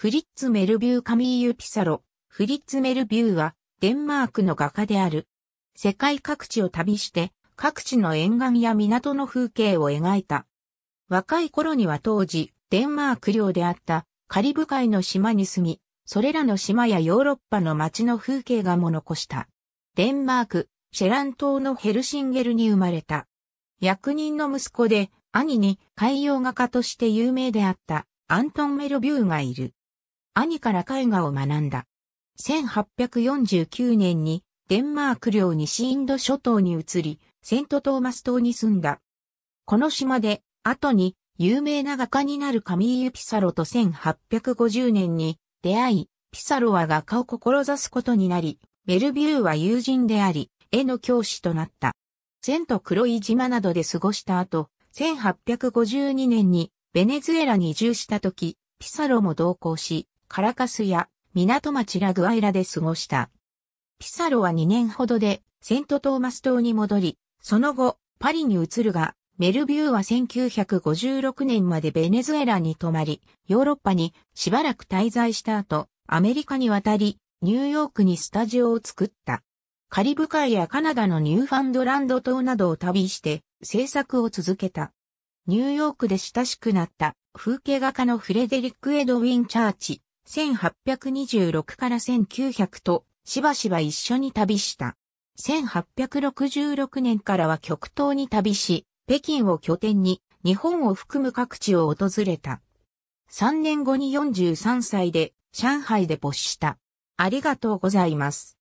フリッツ・メルビュー・カミーユ・ピサロ。フリッツ・メルビューは、デンマークの画家である。世界各地を旅して、各地の沿岸や港の風景を描いた。若い頃には当時、デンマーク領であったカリブ海の島に住み、それらの島やヨーロッパの街の風景画も残した。デンマーク、シェラン島のヘルシンゲルに生まれた。役人の息子で、兄に海洋画家として有名であったアントン・メルビューがいる。兄から絵画を学んだ。1849年にデンマーク領西インド諸島に移り、セントトーマス島に住んだ。この島で、後に有名な画家になるカミーユ・ピサロと1850年に出会い、ピサロは画家を志すことになり、ベルビューは友人であり、絵の教師となった。セント黒い島などで過ごした後、1852年にベネズエラに移住した時、ピサロも同行し、カラカスや港町ラグアイラで過ごした。ピサロは2年ほどでセントトーマス島に戻り、その後パリに移るが、メルビューは1956年までベネズエラに泊まり、ヨーロッパにしばらく滞在した後、アメリカに渡り、ニューヨークにスタジオを作った。カリブ海やカナダのニューファンドランド島などを旅して制作を続けた。ニューヨークで親しくなった風景画家のフレデリック・エドウィン・チャーチ、1826から1900としばしば一緒に旅した。1866年からは極東に旅し、北京を拠点に日本を含む各地を訪れた。3年後に43歳で上海で没した。ありがとうございます。